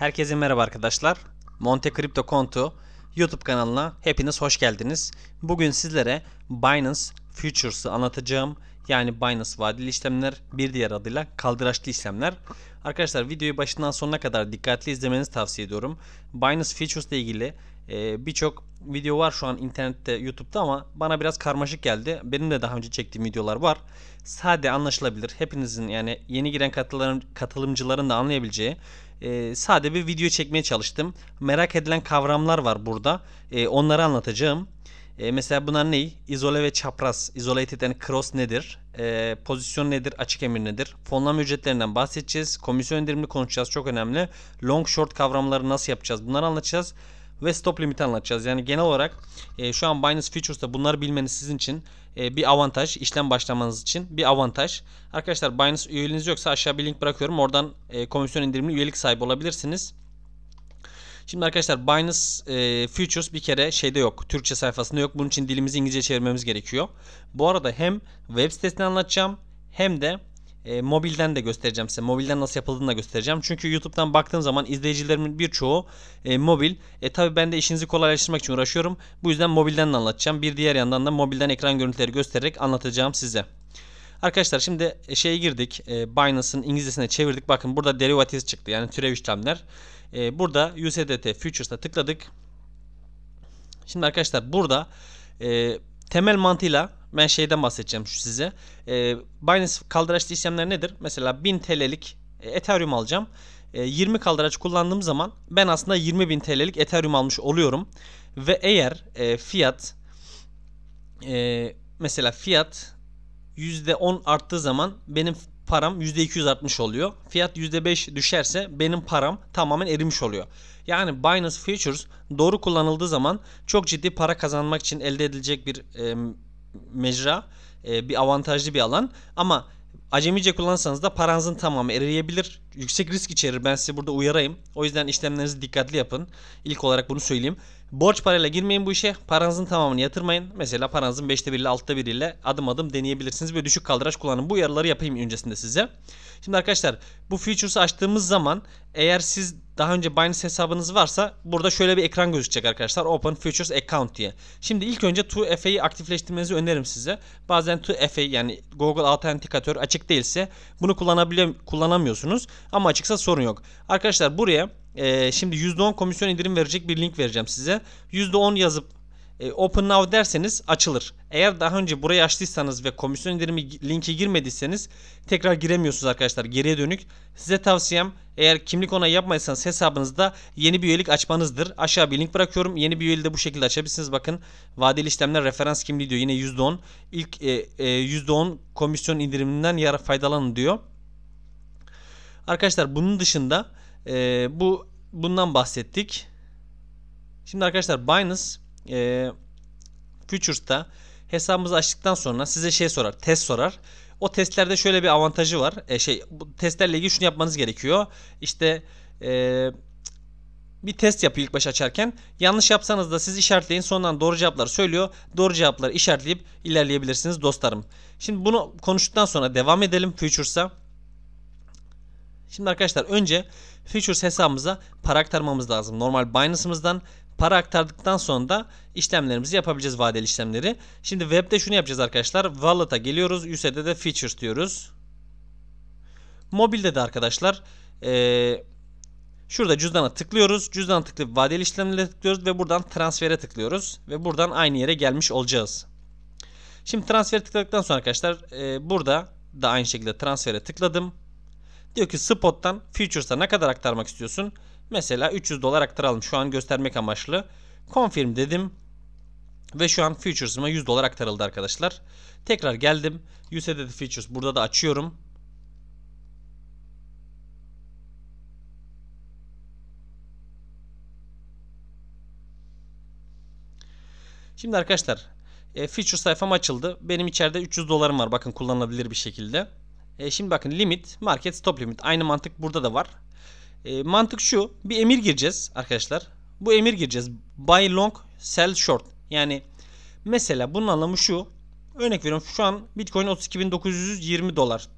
Herkese merhaba arkadaşlar. Monte Crypto Kontu YouTube kanalına hepiniz hoş geldiniz. Bugün sizlere Binance Futures'ı anlatacağım. Yani Binance vadeli işlemler bir diğer adıyla kaldıraçlı işlemler. Arkadaşlar videoyu başından sonuna kadar dikkatli izlemenizi tavsiye ediyorum. Binance Futures ile ilgili e, birçok video var şu an internette YouTube'da ama bana biraz karmaşık geldi. Benim de daha önce çektiğim videolar var. Sade anlaşılabilir. Hepinizin yani yeni giren katılımcıların da anlayabileceği e, sade bir video çekmeye çalıştım. Merak edilen kavramlar var burada. E, onları anlatacağım. E, mesela bunlar ne? İzole ve çapraz. Isolated and cross nedir? E, pozisyon nedir? Açık emir nedir? Fonlama ücretlerinden bahsedeceğiz. Komisyon indirimini konuşacağız. Çok önemli. Long short kavramları nasıl yapacağız? Bunları anlatacağız ve stop limiti anlatacağız. Yani genel olarak e, şu an Binance Futures'ta bunları bilmeniz sizin için e, bir avantaj. işlem başlamanız için bir avantaj. Arkadaşlar Binance üyeliğiniz yoksa aşağı bir link bırakıyorum. Oradan e, komisyon indirimli üyelik sahibi olabilirsiniz. Şimdi arkadaşlar Binance e, Futures bir kere şeyde yok. Türkçe sayfasında yok. Bunun için dilimizi İngilizce çevirmemiz gerekiyor. Bu arada hem web sitesini anlatacağım hem de e, mobilden de göstereceğim size. Mobilden nasıl yapıldığını da göstereceğim. Çünkü YouTube'dan baktığım zaman izleyicilerimin birçoğu e, mobil. E tabi ben de işinizi kolaylaştırmak için uğraşıyorum. Bu yüzden mobilden de anlatacağım. Bir diğer yandan da mobilden ekran görüntüleri göstererek anlatacağım size. Arkadaşlar şimdi e, şeye girdik. E, Binance'ın İngilizcesine çevirdik. Bakın burada derivatives çıktı. Yani türev işlemler. E, burada USDT Futures'a tıkladık. Şimdi arkadaşlar burada e, temel mantığıyla ben şeyden bahsedeceğim şu size. E, Binance kaldıraçlı işlemler nedir? Mesela 1000 TL'lik e, Ethereum alacağım. E, ee, 20 kaldıraç kullandığım zaman ben aslında 20.000 TL'lik Ethereum almış oluyorum. Ve eğer e, fiyat e, mesela fiyat %10 arttığı zaman benim param %200 artmış oluyor. Fiyat %5 düşerse benim param tamamen erimiş oluyor. Yani Binance Futures doğru kullanıldığı zaman çok ciddi para kazanmak için elde edilecek bir e, mecra, e, bir avantajlı bir alan. Ama acemice kullanırsanız da paranızın tamamı eriyebilir. Yüksek risk içerir. Ben size burada uyarayım. O yüzden işlemlerinizi dikkatli yapın. İlk olarak bunu söyleyeyim. Borç parayla girmeyin bu işe. Paranızın tamamını yatırmayın. Mesela paranızın 5'te 1 ile 6'ta adım adım deneyebilirsiniz Böyle düşük kaldıraç kullanın. Bu uyarıları yapayım öncesinde size. Şimdi arkadaşlar bu features'ı açtığımız zaman eğer siz daha önce Binance hesabınız varsa burada şöyle bir ekran gözükecek arkadaşlar. Open Futures Account diye. Şimdi ilk önce 2FA'yı aktifleştirmenizi öneririm size. Bazen 2FA yani Google Authenticator açık değilse bunu kullanabile kullanamıyorsunuz. Ama açıksa sorun yok. Arkadaşlar buraya e, şimdi %10 komisyon indirim verecek bir link vereceğim size. %10 yazıp e, open Now derseniz açılır. Eğer daha önce burayı açtıysanız ve komisyon indirimi linki girmediyseniz tekrar giremiyorsunuz arkadaşlar geriye dönük. Size tavsiyem eğer kimlik onayı yapmayırsanız hesabınızda yeni bir üyelik açmanızdır. Aşağı bir link bırakıyorum. Yeni bir üyeliği de bu şekilde açabilirsiniz. Bakın vadeli işlemler referans kimliği diyor. Yine %10. İlk e, e, %10 komisyon indiriminden yara faydalanın diyor. Arkadaşlar bunun dışında e, bu bundan bahsettik. Şimdi arkadaşlar Binance e, Futures'ta hesabımızı açtıktan sonra size şey sorar. Test sorar. O testlerde şöyle bir avantajı var. E, şey bu testlerle ilgili şunu yapmanız gerekiyor. İşte eee bir test yapıyor ilk baş açarken. Yanlış yapsanız da siz işaretleyin. Sondan doğru cevapları söylüyor. Doğru cevapları işaretleyip ilerleyebilirsiniz dostlarım. Şimdi bunu konuştuktan sonra devam edelim Futures'a. Şimdi arkadaşlar önce Futures hesabımıza para aktarmamız lazım. Normal Binance'ımızdan Para aktardıktan sonra da işlemlerimizi yapabileceğiz vadeli işlemleri. Şimdi webde şunu yapacağız arkadaşlar. Wallet'a geliyoruz. USD'de de features diyoruz. Mobilde de arkadaşlar eee Şurada cüzdana tıklıyoruz. Cüzdana tıklayıp vadeli işlemlere tıklıyoruz ve buradan transfere tıklıyoruz. Ve buradan aynı yere gelmiş olacağız. Şimdi transfer tıkladıktan sonra arkadaşlar e, burada da aynı şekilde transfere tıkladım. Diyor ki spot'tan futures'a ne kadar aktarmak istiyorsun? Mesela 300 dolar aktaralım şu an göstermek amaçlı. Confirm dedim. Ve şu an Futures'ıma 100 dolar aktarıldı arkadaşlar. Tekrar geldim. USDT Futures burada da açıyorum. Şimdi arkadaşlar e, feature sayfam açıldı. Benim içeride 300 dolarım var. Bakın kullanılabilir bir şekilde. E, şimdi bakın limit, market stop limit. Aynı mantık burada da var. E, mantık şu. Bir emir gireceğiz arkadaşlar. Bu emir gireceğiz. Buy long, sell short. Yani mesela bunun anlamı şu. Örnek veriyorum şu an Bitcoin 32.920 dolar.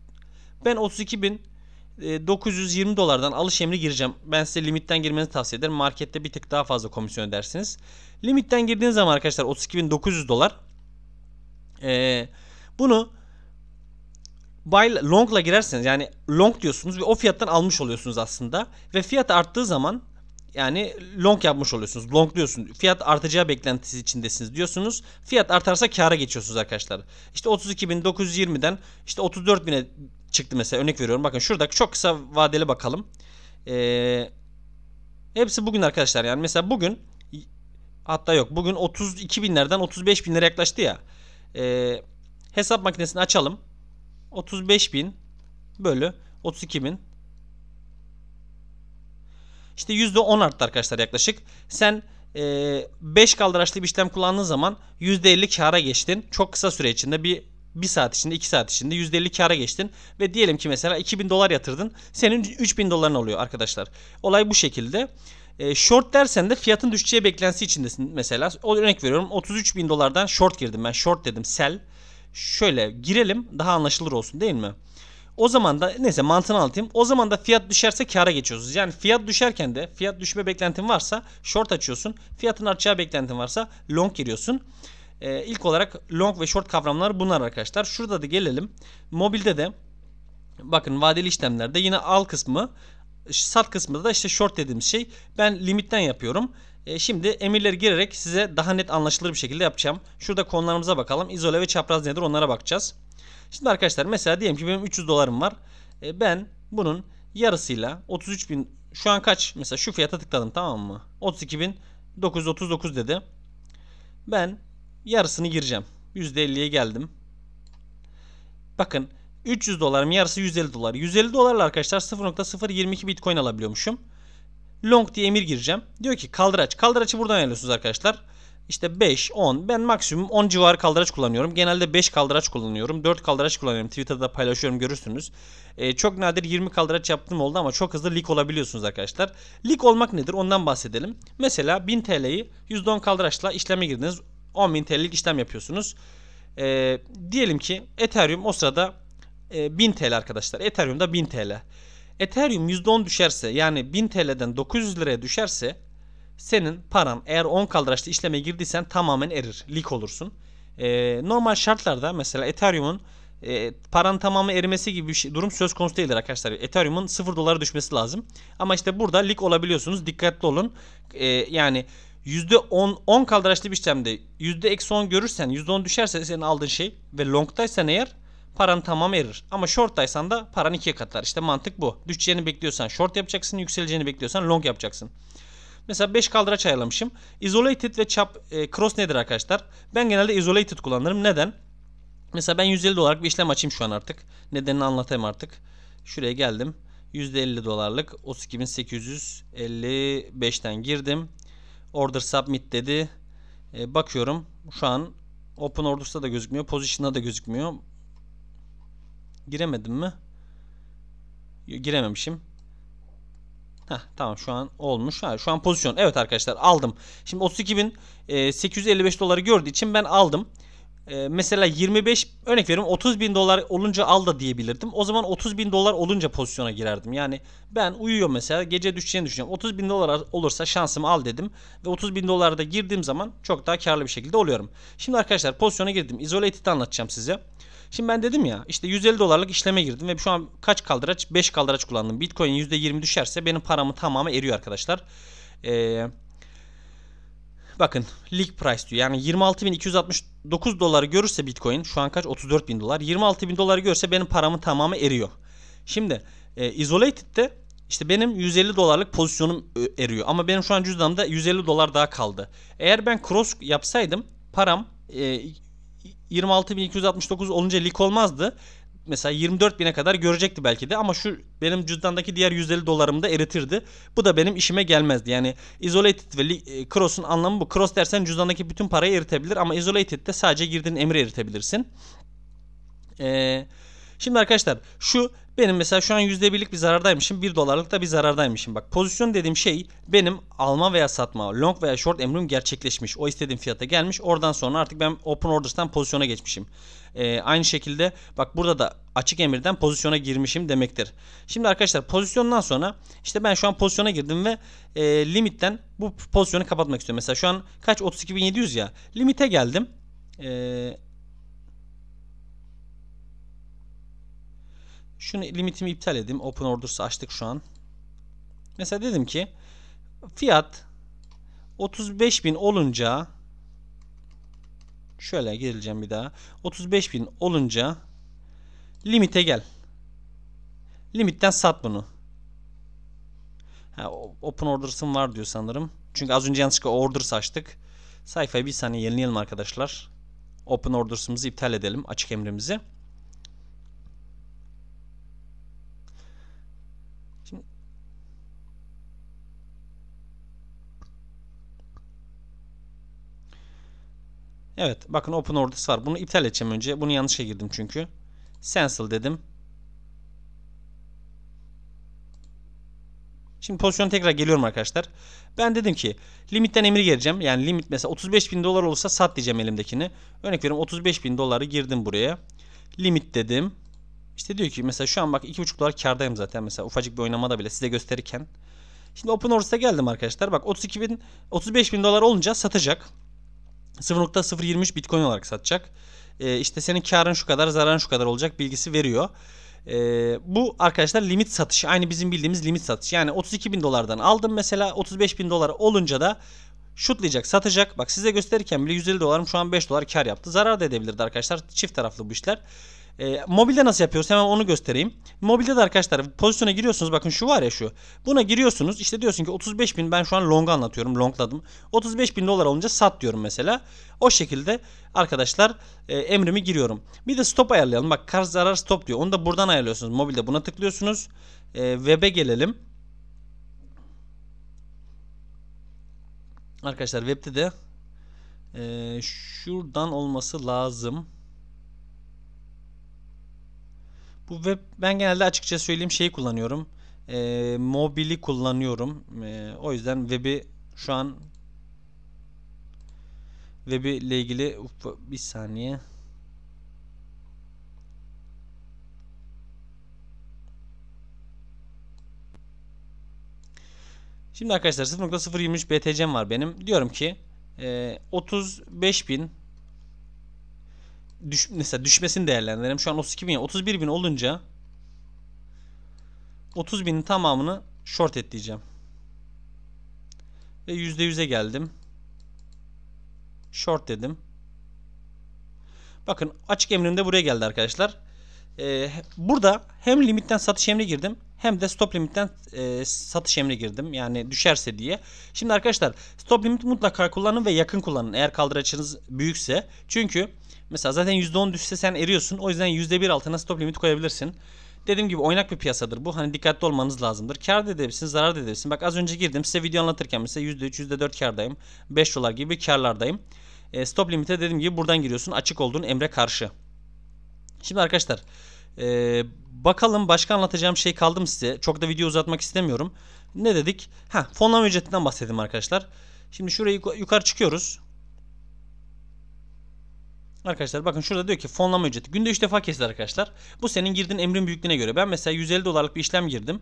Ben 32.920 dolardan alış emri gireceğim. Ben size limitten girmenizi tavsiye ederim. Markette bir tık daha fazla komisyon ödersiniz. Limitten girdiğiniz zaman arkadaşlar 32.900 dolar. Ee, bunu buy long'la girerseniz yani long diyorsunuz ve o fiyattan almış oluyorsunuz aslında. Ve fiyat arttığı zaman yani long yapmış oluyorsunuz. Long diyorsunuz. Fiyat artacağı beklentisi içindesiniz diyorsunuz. Fiyat artarsa kâra geçiyorsunuz arkadaşlar. İşte 32.920'den işte 34.000'e çıktı mesela örnek veriyorum. Bakın şurada çok kısa vadeli bakalım. Ee, hepsi bugün arkadaşlar yani mesela bugün hatta yok bugün 32.000'lerden 35.000'lere yaklaştı ya. Ee, hesap makinesini açalım. 35.000 bölü 32.000 işte %10 arttı arkadaşlar yaklaşık. Sen 5 e, kaldıraçlı bir işlem kullandığın zaman %50 kara geçtin. Çok kısa süre içinde bir 1 saat içinde 2 saat içinde %50 kara geçtin. Ve diyelim ki mesela 2000 dolar yatırdın. Senin 3000 doların oluyor arkadaşlar. Olay bu şekilde. E, short dersen de fiyatın düşeceği beklentisi içindesin mesela. O örnek veriyorum 33 bin dolardan short girdim ben. Short dedim sell şöyle girelim daha anlaşılır olsun değil mi? O zaman da neyse mantığını anlatayım. O zaman da fiyat düşerse kâra geçiyorsunuz. Yani fiyat düşerken de fiyat düşme beklentin varsa short açıyorsun. Fiyatın artacağı beklentin varsa long giriyorsun. Ee, ilk olarak long ve short kavramları bunlar arkadaşlar. Şurada da gelelim. Mobilde de bakın vadeli işlemlerde yine al kısmı sat kısmında da işte short dediğimiz şey. Ben limitten yapıyorum. E, şimdi emirleri girerek size daha net anlaşılır bir şekilde yapacağım. Şurada konularımıza bakalım. İzole ve çapraz nedir onlara bakacağız. Şimdi arkadaşlar mesela diyelim ki benim 300 dolarım var. E, ben bunun yarısıyla 33 bin şu an kaç? Mesela şu fiyata tıkladım tamam mı? 32 bin 939 dedi. Ben yarısını gireceğim. %50'ye geldim. Bakın 300 dolarım yarısı 150 dolar. 150 dolarla arkadaşlar 0.022 bitcoin alabiliyormuşum long diye emir gireceğim. Diyor ki kaldıraç. Kaldıraçı buradan ayarlıyorsunuz arkadaşlar. İşte 5, 10. Ben maksimum 10 civarı kaldıraç kullanıyorum. Genelde 5 kaldıraç kullanıyorum. 4 kaldıraç kullanıyorum. Twitter'da da paylaşıyorum görürsünüz. Ee, çok nadir 20 kaldıraç yaptım oldu ama çok hızlı leak olabiliyorsunuz arkadaşlar. Leak olmak nedir ondan bahsedelim. Mesela 1000 TL'yi %10 kaldıraçla işleme girdiniz. 10.000 TL'lik işlem yapıyorsunuz. Ee, diyelim ki Ethereum o sırada e, 1000 TL arkadaşlar. Ethereum'da 1000 TL. Ethereum %10 düşerse yani 1000 TL'den 900 liraya düşerse senin paran eğer 10 kaldıraçlı işleme girdiysen tamamen erir. Lik olursun. Ee, normal şartlarda mesela Ethereum'un e, paranın tamamı erimesi gibi bir şey, durum söz konusu değildir arkadaşlar. Ethereum'un 0 dolara düşmesi lazım. Ama işte burada lik olabiliyorsunuz. Dikkatli olun. E, yani %10 10 kaldıraçlı bir işlemde %-10 görürsen %10 düşerse senin aldığın şey ve long'taysan eğer paran tamam erir. Ama shorttaysan da paran ikiye katlar. İşte mantık bu. Düşeceğini bekliyorsan short yapacaksın. Yükseleceğini bekliyorsan long yapacaksın. Mesela 5 kaldıraç ayarlamışım. Isolated ve chop e, cross nedir arkadaşlar? Ben genelde isolated kullanırım. Neden? Mesela ben 150 dolarlık bir işlem açayım şu an artık. Nedenini anlatayım artık. Şuraya geldim. 150 dolarlık 32.855'ten girdim. Order submit dedi. E, bakıyorum şu an open order'sa da gözükmüyor. Position'a da gözükmüyor. Giremedim mi? Girememişim. Heh, tamam şu an olmuş. Ha, şu an pozisyon. Evet arkadaşlar aldım. Şimdi 32.855 e, doları gördüğü için ben aldım. Ee, mesela 25 örnek veriyorum 30 bin dolar olunca al da diyebilirdim. O zaman 30 bin dolar olunca pozisyona girerdim. Yani ben uyuyor mesela gece düşeceğini düşünüyorum. 30 bin dolar olursa şansımı al dedim. Ve 30 bin dolar da girdiğim zaman çok daha karlı bir şekilde oluyorum. Şimdi arkadaşlar pozisyona girdim. Isolated'i anlatacağım size. Şimdi ben dedim ya işte 150 dolarlık işleme girdim ve şu an kaç kaldıraç? 5 kaldıraç kullandım. Bitcoin %20 düşerse benim paramı tamamı eriyor arkadaşlar. Eee Bakın leak price diyor. Yani 26.269 doları görürse Bitcoin şu an kaç? 34.000 dolar. 26.000 doları görse benim paramın tamamı eriyor. Şimdi e, Isolated'de işte benim 150 dolarlık pozisyonum e, eriyor. Ama benim şu an cüzdanımda 150 dolar daha kaldı. Eğer ben cross yapsaydım param e, 26.269 olunca leak olmazdı mesela 24 bine kadar görecekti belki de ama şu benim cüzdandaki diğer 150 dolarımı da eritirdi. Bu da benim işime gelmezdi. Yani isolated ve e, cross'un anlamı bu. Cross dersen cüzdandaki bütün parayı eritebilir ama isolated de sadece girdiğin emri eritebilirsin. Eee Şimdi arkadaşlar şu benim mesela şu an %1'lik bir zarardaymışım. 1 dolarlık da bir zarardaymışım. Bak pozisyon dediğim şey benim alma veya satma, long veya short emrim gerçekleşmiş. O istediğim fiyata gelmiş. Oradan sonra artık ben open orders'tan pozisyona geçmişim. Ee, aynı şekilde bak burada da açık emirden pozisyona girmişim demektir. Şimdi arkadaşlar pozisyondan sonra işte ben şu an pozisyona girdim ve e, limitten bu pozisyonu kapatmak istiyorum. Mesela şu an kaç 32.700 ya. Limite geldim. Eee Şunu limitimi iptal edeyim. Open Orders'ı açtık şu an. Mesela dedim ki fiyat 35.000 olunca şöyle geleceğim bir daha. 35.000 olunca limite gel. Limitten sat bunu. Ha, open orders'ım var diyor sanırım. Çünkü az önce yanlışlıkla orders açtık. Sayfayı bir saniye yenileyelim arkadaşlar. Open orders'ımızı iptal edelim açık emrimizi. Evet bakın open orders var. Bunu iptal edeceğim önce. Bunu yanlışa girdim çünkü. Cancel dedim. Şimdi pozisyon tekrar geliyorum arkadaşlar. Ben dedim ki limitten emir gireceğim. Yani limit mesela 35 bin dolar olursa sat diyeceğim elimdekini. Örnek veriyorum 35 bin doları girdim buraya. Limit dedim. İşte diyor ki mesela şu an bak 2,5 dolar kardayım zaten. Mesela ufacık bir oynamada bile size gösterirken. Şimdi Open Order'sa geldim arkadaşlar. Bak 32 bin, 35 bin dolar olunca satacak. 0.023 Bitcoin olarak satacak. E, işte senin karın şu kadar, zararın şu kadar olacak bilgisi veriyor. E, bu arkadaşlar limit satışı. Aynı bizim bildiğimiz limit satışı. Yani 32 bin dolardan aldım mesela 35 bin dolar olunca da şutlayacak, satacak. Bak size gösterirken bile 150 dolarım şu an 5 dolar kar yaptı. Zarar da edebilirdi arkadaşlar. Çift taraflı bu işler. E, mobilde nasıl yapıyoruz hemen onu göstereyim. Mobilde de arkadaşlar pozisyona giriyorsunuz bakın şu var ya şu. Buna giriyorsunuz İşte diyorsun ki 35 bin ben şu an long anlatıyorum longladım. 35 bin dolar olunca sat diyorum mesela. O şekilde arkadaşlar e, emrimi giriyorum. Bir de stop ayarlayalım bak kar zarar stop diyor onu da buradan ayarlıyorsunuz. Mobilde buna tıklıyorsunuz. E, web'e gelelim. Arkadaşlar web'de de e, şuradan olması lazım. Bu web ben genelde açıkça söyleyeyim şeyi kullanıyorum. E, mobili kullanıyorum. E, o yüzden web'i şu an web'i ile ilgili bir saniye. Şimdi arkadaşlar 0.023 BTC'm var benim. Diyorum ki e, 35 bin düş, mesela düşmesini değerlendirelim. Şu an 32 bin ya. 31 bin olunca 30 binin tamamını short et diyeceğim. Ve %100'e geldim. Short dedim. Bakın açık emrim de buraya geldi arkadaşlar. Ee, burada hem limitten satış emri girdim hem de stop limitten e, satış emri girdim. Yani düşerse diye. Şimdi arkadaşlar stop limit mutlaka kullanın ve yakın kullanın eğer kaldıraçınız büyükse. Çünkü Mesela zaten %10 düşse sen eriyorsun. O yüzden %1 altına stop limit koyabilirsin. Dediğim gibi oynak bir piyasadır bu. Hani dikkatli olmanız lazımdır. Kar da edebilirsin, zarar da edebilirsin. Bak az önce girdim size video anlatırken mesela %3, %4 kardayım. 5 dolar gibi karlardayım. E, stop limite dediğim gibi buradan giriyorsun. Açık olduğun emre karşı. Şimdi arkadaşlar e, bakalım başka anlatacağım şey kaldı mı size? Çok da video uzatmak istemiyorum. Ne dedik? Ha, fonlama ücretinden bahsettim arkadaşlar. Şimdi şuraya yukarı çıkıyoruz. Arkadaşlar bakın şurada diyor ki fonlama ücreti. Günde 3 defa kesilir arkadaşlar. Bu senin girdiğin emrin büyüklüğüne göre. Ben mesela 150 dolarlık bir işlem girdim.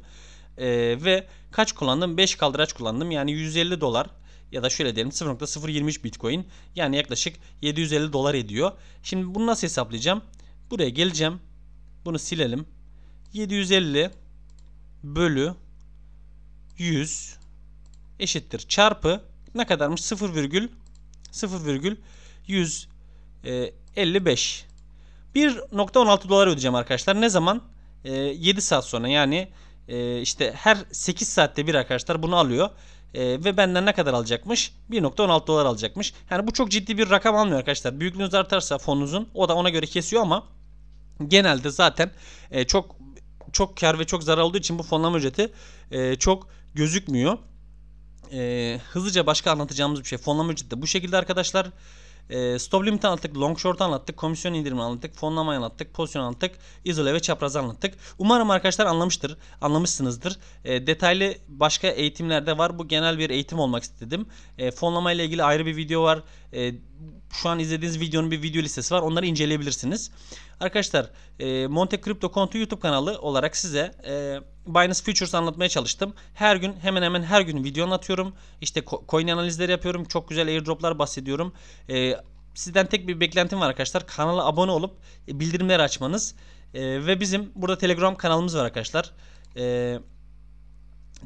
Ee, ve kaç kullandım? 5 kaldıraç kullandım. Yani 150 dolar ya da şöyle diyelim 0.023 bitcoin. Yani yaklaşık 750 dolar ediyor. Şimdi bunu nasıl hesaplayacağım? Buraya geleceğim. Bunu silelim. 750 bölü 100 eşittir çarpı ne kadarmış 0, 0,100 55. Ee, 1.16 dolar ödeyeceğim arkadaşlar. Ne zaman? 7 ee, saat sonra yani e, işte her 8 saatte bir arkadaşlar bunu alıyor. E, ve benden ne kadar alacakmış? 1.16 dolar alacakmış. Yani bu çok ciddi bir rakam almıyor arkadaşlar. Büyüklüğünüz artarsa fonunuzun o da ona göre kesiyor ama genelde zaten e, çok çok kar ve çok zarar olduğu için bu fonlama ücreti e, çok gözükmüyor. E, hızlıca başka anlatacağımız bir şey. Fonlama ücreti de bu şekilde arkadaşlar. Ee, stop limit anlattık, long short anlattık, komisyon indirimi anlattık, fonlamayı anlattık, pozisyon anlattık, izole ve çapraz anlattık. Umarım arkadaşlar anlamıştır, anlamışsınızdır. E, detaylı başka eğitimlerde var. Bu genel bir eğitim olmak istedim. E, fonlama ile ilgili ayrı bir video var. E, şu an izlediğiniz videonun bir video listesi var. Onları inceleyebilirsiniz. Arkadaşlar e, Monte Crypto Kontu YouTube kanalı olarak size e, Binance Futures anlatmaya çalıştım. Her gün hemen hemen her gün video anlatıyorum. İşte coin analizleri yapıyorum. Çok güzel airdroplar bahsediyorum. E, sizden tek bir beklentim var arkadaşlar. Kanala abone olup e, bildirimleri açmanız. E, ve bizim burada Telegram kanalımız var arkadaşlar. E,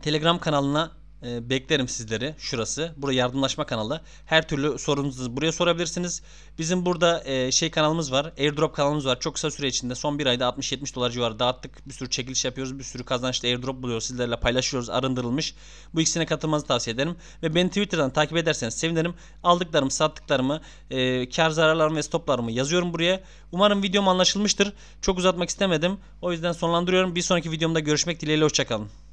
Telegram kanalına ee, beklerim sizleri. Şurası. Burası yardımlaşma kanalı. Her türlü sorunuzu buraya sorabilirsiniz. Bizim burada e, şey kanalımız var. Airdrop kanalımız var. Çok kısa süre içinde son bir ayda 60-70 dolar civarı dağıttık. Bir sürü çekiliş yapıyoruz. Bir sürü kazançlı airdrop buluyoruz. Sizlerle paylaşıyoruz. Arındırılmış. Bu ikisine katılmanızı tavsiye ederim. Ve beni Twitter'dan takip ederseniz sevinirim. Aldıklarımı, sattıklarımı, e, kar zararlarımı ve stoplarımı yazıyorum buraya. Umarım videom anlaşılmıştır. Çok uzatmak istemedim. O yüzden sonlandırıyorum. Bir sonraki videomda görüşmek dileğiyle. Hoşçakalın.